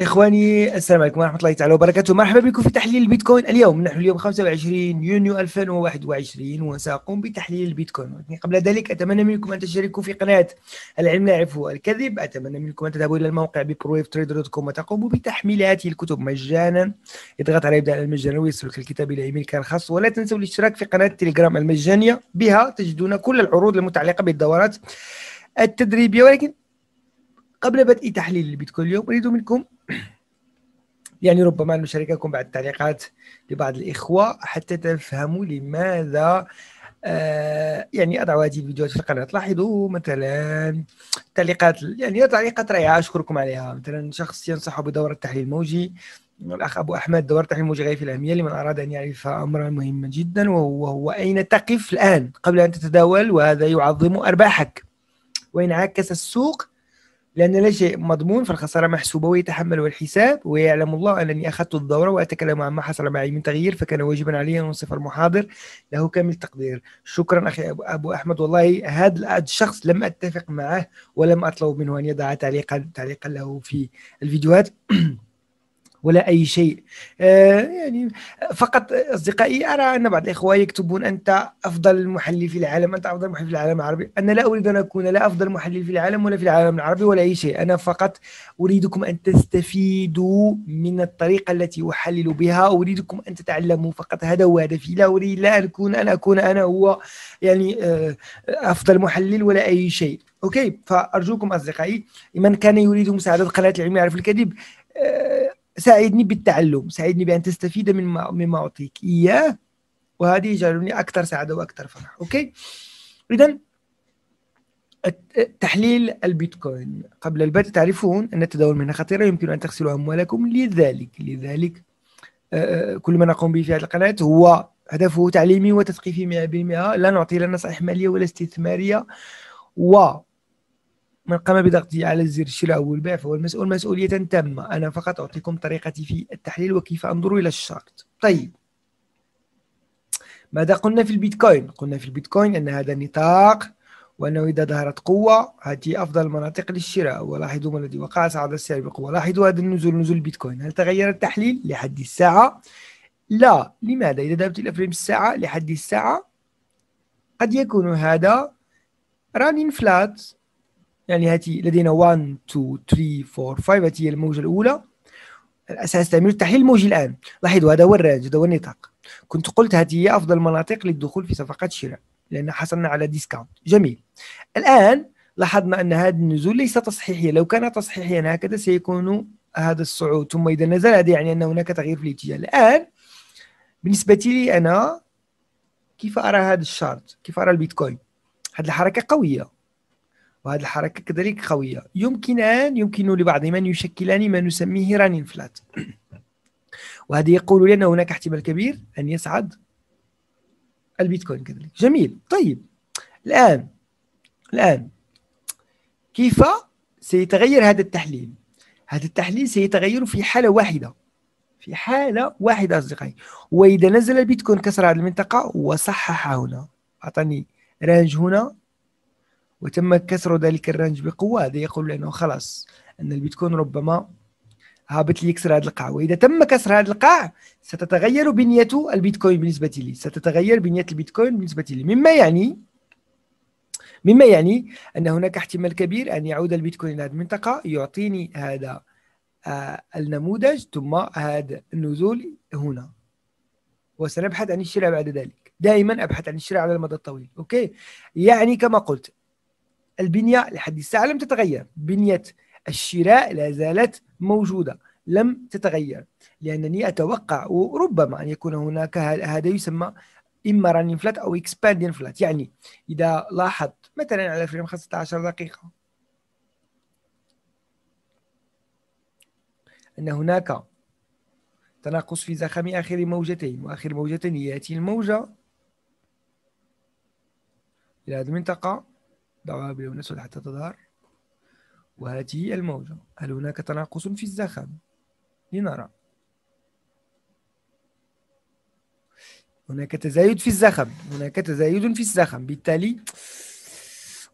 اخواني السلام عليكم ورحمه الله تعالى وبركاته مرحبا بكم في تحليل البيتكوين اليوم نحن اليوم 25 يونيو 2021 وساقوم بتحليل البيتكوين قبل ذلك اتمنى منكم ان تشتركوا في قناه العلم لا يعرفه الكذب اتمنى منكم ان تذهبوا الى الموقع ببرويف تريدر دوت كوم وتقوموا بتحميل هذه الكتب مجانا اضغط على يبدا المجانا ويصلك الكتاب الى ايميلك الخاص ولا تنسوا الاشتراك في قناه التليجرام المجانيه بها تجدون كل العروض المتعلقه بالدورات التدريبيه ولكن قبل بدء تحليل البيتكوين اليوم أريد منكم يعني ربما أن نشارككم بعض التعليقات لبعض الإخوة حتى تفهموا لماذا آه، يعني أضع هذه الفيديوهات في القناة تلاحظوا مثلا تعليقات يعني تعليقات رائعة أشكركم عليها مثلا شخص ينصح بدورة التحليل الموجي الأخ أبو أحمد دورة التحليل الموجي غاية في الأهمية لمن أراد أن يعرف أمرا مهما جدا وهو هو أين تقف الآن قبل أن تتداول وهذا يعظم أرباحك وإن عكس السوق لأن لا شيء مضمون فالخسارة محسوبة ويتحمل الحساب ويعلم الله أنني أخذت الدورة وأتكلم عن ما حصل معي من تغيير فكان واجبا علي أن أنصف المحاضر له كامل تقدير شكرا أخي أبو أحمد والله هذا الشخص لم أتفق معه ولم أطلب منه أن يضع تعليقا تعليقا له في الفيديوهات ولا اي شيء آه، يعني فقط اصدقائي ارى ان بعض الاخوه يكتبون انت افضل محلل في العالم انت افضل محلل في العالم العربي انا لا اريد ان اكون لا افضل محلل في العالم ولا في العالم العربي ولا اي شيء انا فقط اريدكم ان تستفيدوا من الطريقه التي احلل بها اريدكم ان تتعلموا فقط هذا هو هدفي لا اريد لا اكون ان اكون انا هو يعني آه، افضل محلل ولا اي شيء اوكي فارجوكم اصدقائي من كان يريد مساعده قناه العلم يعرف الكذب آه، ساعدني بالتعلم ساعدني بأن تستفيد من ما مما أعطيك إياه وهذه يجعلني أكثر سعادة وأكثر فرح أوكي إذا تحليل البيتكوين قبل البدء تعرفون أن التداول منها خطيرة يمكن أن تغسلوا أموالكم لذلك لذلك آه، آه، كل ما نقوم به في هذه القناة هو هدفه تعليمي وتثقيفي 100% لا نعطي لا نصائح مالية ولا استثمارية و من قام بضغطه على زر الشراء والبيع فهو المسؤول مسؤولية تامة أنا فقط أعطيكم طريقتي في التحليل وكيف أنظر إلى الشرط طيب ماذا قلنا في البيتكوين قلنا في البيتكوين أن هذا نطاق وأنه إذا ظهرت قوة هذه أفضل مناطق للشراء ولاحظوا ما الذي وقع صعد السعر بقوة لاحظوا هذا النزول نزول البيتكوين هل تغير التحليل لحد الساعة لا لماذا إذا ذهبت إلى فريم الساعة لحد الساعة قد يكون هذا ران فلات يعني هاتي لدينا 1 2 3 4 5 هاتي هي الموجه الاولى الاساس تعمل تحليل موجي الان لاحظوا هذا هو الرانج هذا هو النطاق كنت قلت هذه هي افضل المناطق للدخول في صفقات شراء لان حصلنا على ديسكاونت جميل الان لاحظنا ان هذا النزول ليس تصحيحيا لو كان تصحيحيا هكذا سيكون هذا الصعود ثم اذا نزل هذا يعني ان هناك تغيير في الاتجاه الان بالنسبه لي انا كيف ارى هذا الشارت كيف ارى البيتكوين هذه الحركه قويه وهذه الحركة كذلك قوية يمكنان يمكن لبعضهما أن يشكلان ما نسميه رانين فلات وهذا يقول لي أن هناك احتمال كبير أن يصعد البيتكوين كذلك جميل طيب الآن الآن كيف سيتغير هذا التحليل هذا التحليل سيتغير في حالة واحدة في حالة واحدة أصدقائي وإذا نزل البيتكوين كسر هذه المنطقة وصحح هنا أعطاني رانج هنا وتم كسر ذلك الرنج بقوة هذا يقول لانه خلاص أن البيتكوين ربما هابط ليكسر هذا القاع وإذا تم كسر هذا القاع ستتغير بنية البيتكوين بالنسبة لي ستتغير بنية البيتكوين بالنسبة لي مما يعني مما يعني أن هناك احتمال كبير أن يعود البيتكوين إلى هذه المنطقة يعطيني هذا آه، النموذج ثم هذا النزول هنا وسنبحث عن الشراء بعد ذلك دائما أبحث عن الشراء على المدى الطويل أوكي يعني كما قلت البنية لحد الساعة لم تتغير بنية الشراء لا زالت موجودة لم تتغير لأنني أتوقع وربما أن يكون هناك هذا يسمى إما رانين فلات أو إكسباندين فلات يعني إذا لاحظت مثلا على فريم 15 دقيقة أن هناك تناقص في زخم آخر موجتين وآخر موجتين يأتي الموجة إلى هذه المنطقة ضرب لون حتى تظهر وهذه الموجة هل هناك تناقص في الزخم لنرى هناك تزايد في الزخم هناك تزايد في الزخم بالتالي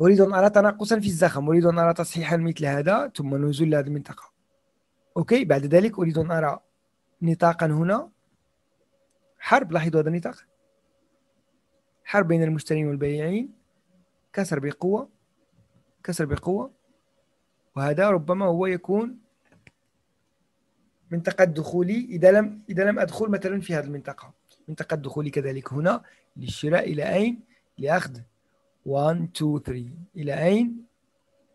أريد أن أرى تناقصا في الزخم أريد أن أرى تصحيحا مثل هذا ثم نزول لهذه المنطقة أوكي بعد ذلك أريد أن أرى نطاقا هنا حرب لاحظوا هذا النطاق حرب بين المشترين والبائعين كسر بقوه كسر بقوه وهذا ربما هو يكون منطقه دخولي اذا لم اذا لم ادخل مثلا في هذه المنطقه منطقه دخولي كذلك هنا للشراء الى اين لاخذ 1 2 3 الى اين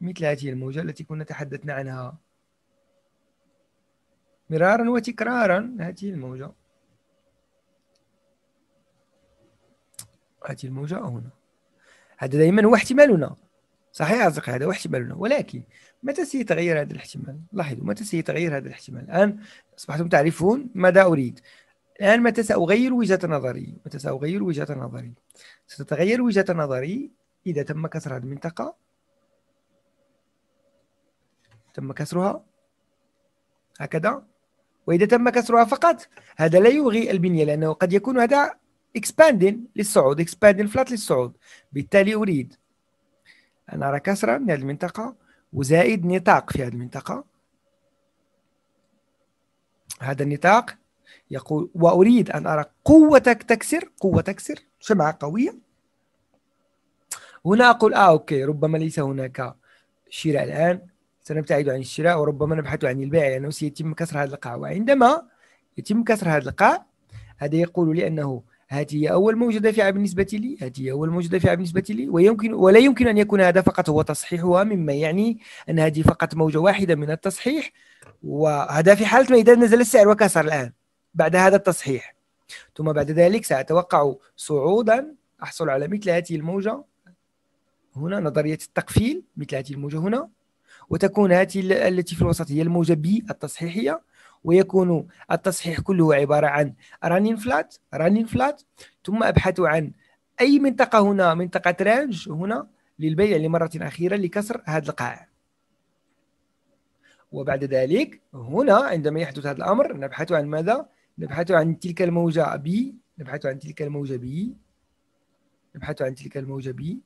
مثل هذه الموجه التي كنا تحدثنا عنها مرارا وتكرارا هذه الموجه هذه الموجه هنا هذا دائما هو احتمالنا صحيح أصدقائي هذا هو احتمالنا ولكن متى سيتغير هذا الاحتمال لاحظوا متى سيتغير هذا الاحتمال الآن أصبحتم تعرفون ماذا أريد الآن متى سأغير وجهة نظري متى سأغير وجهة نظري ستتغير وجهة نظري إذا تم كسر هذه المنطقة تم كسرها هكذا وإذا تم كسرها فقط هذا لا يلغي البنية لأنه قد يكون هذا expanding للصعود expanding فلات للصعود بالتالي اريد ان ارى كسرا هذه المنطقه وزائد نطاق في هذه المنطقه هذا النطاق يقول واريد ان ارى قوتك تكسر قوه تكسر شمعه قويه هنا اقول اه اوكي ربما ليس هناك شراء الان سنبتعد عن الشراء وربما نبحث عن البيع لانه يعني سيتم كسر هذا القاع وعندما يتم كسر هذا القاع هذا يقول لي انه هذه هي أول موجة دافعة بالنسبة لي هذه هي أول موجة دافعة بالنسبة لي ويمكن ولا يمكن أن يكون هذا فقط هو تصحيحها مما يعني أن هذه فقط موجة واحدة من التصحيح وهذا في حالة ما إذا نزل السعر وكسر الآن بعد هذا التصحيح ثم بعد ذلك سأتوقع صعودا أحصل على مثل هذه الموجة هنا نظرية التقفيل مثل هذه الموجة هنا وتكون هذه التي في الوسط هي الموجة بي التصحيحية ويكون التصحيح كله عبارة عن رانين فلات رانين فلات ثم أبحث عن أي منطقة هنا منطقة رانج هنا للبيع لمرة أخيرة لكسر هذا القاع وبعد ذلك هنا عندما يحدث هذا الأمر نبحث عن ماذا؟ نبحث عن تلك الموجة بي نبحث عن تلك الموجة بي نبحث عن تلك الموجة بي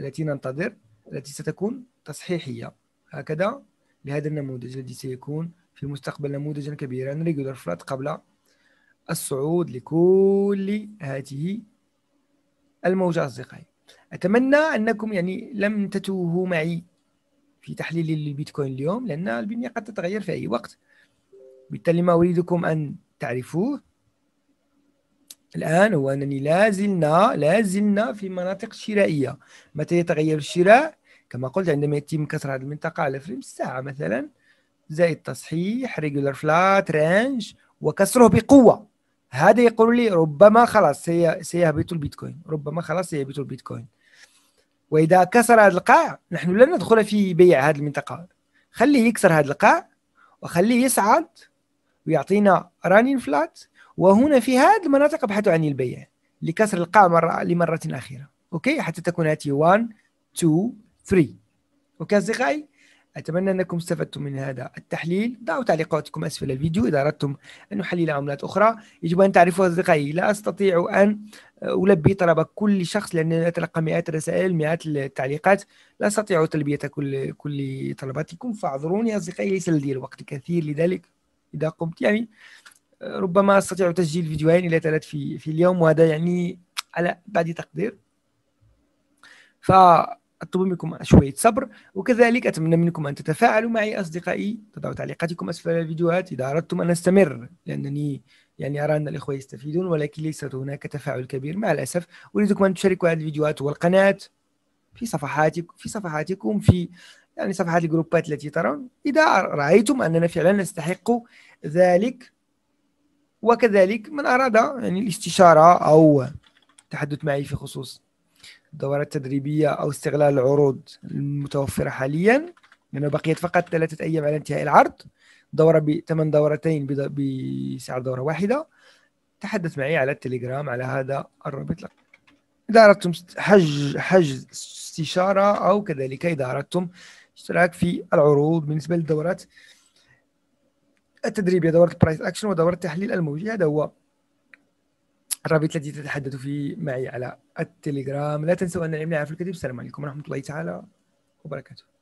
التي ننتظر التي ستكون تصحيحية هكذا لهذا النموذج الذي سيكون في المستقبل نموذجا كبيرا ريجولار فلات قبل الصعود لكل هذه الموجات أصدقائي أتمنى أنكم يعني لم تتوهوا معي في تحليل البيتكوين اليوم لأن البنية قد تتغير في أي وقت بالتالي ما أريدكم أن تعرفوه الآن هو أنني لازلنا لازلنا في مناطق شرائية متى يتغير الشراء كما قلت عندما يتم كسر هذه المنطقة على فريم الساعة مثلا زائد تصحيح ريجولار فلات رانج وكسره بقوه هذا يقول لي ربما خلاص سيهبط البيتكوين ربما خلاص سيهبط البيتكوين واذا كسر هذا القاع نحن لن ندخل في بيع هذه المنطقه خليه يكسر هذا القاع وخليه يصعد ويعطينا رانين فلات وهنا في هذه المناطق ابحث عن البيع لكسر القاع مرة لمرة أخيرة أوكي حتى تكون هاتي 1 2 3 أوكي أصدقائي أتمنى أنكم استفدتم من هذا التحليل ضعوا تعليقاتكم أسفل الفيديو إذا أردتم أن نحلل عملات أخرى يجب أن تعرفوا أصدقائي لا أستطيع أن ألبي طلب كل شخص لأنني أتلقى مئات الرسائل مئات التعليقات لا أستطيع تلبية كل كل طلباتكم فاعذروني أصدقائي ليس لدي الوقت الكثير لذلك إذا قمت يعني ربما أستطيع تسجيل فيديوهين إلى ثلاث في في اليوم وهذا يعني على بعد تقدير ف اطلب منكم شويه صبر وكذلك اتمنى منكم ان تتفاعلوا معي اصدقائي تضعوا تعليقاتكم اسفل الفيديوهات اذا اردتم ان استمر لانني يعني ارى ان الاخوه يستفيدون ولكن ليس هناك تفاعل كبير مع الاسف اريدكم ان تشاركوا هذه الفيديوهات والقناه في صفحاتكم في صفحاتكم في يعني صفحات الجروبات التي ترون اذا رايتم اننا فعلا نستحق ذلك وكذلك من اراد يعني الاستشاره او التحدث معي في خصوص دورات تدريبية أو استغلال العروض المتوفرة حاليا لأنه بقيت فقط ثلاثة أيام على انتهاء العرض دورة بثمان دورتين بسعر دورة واحدة تحدث معي على التليجرام على هذا الرابط لك. إذا أردتم حج حجز استشارة أو كذلك إذا أردتم اشتراك في العروض بالنسبة للدورات التدريبية دورة برايس أكشن ودورة تحليل الموجي هذا هو الرابط الذي تتحدث فيه معي على التليجرام لا تنسوا أن العلم في الكتب السلام عليكم ورحمة الله تعالى وبركاته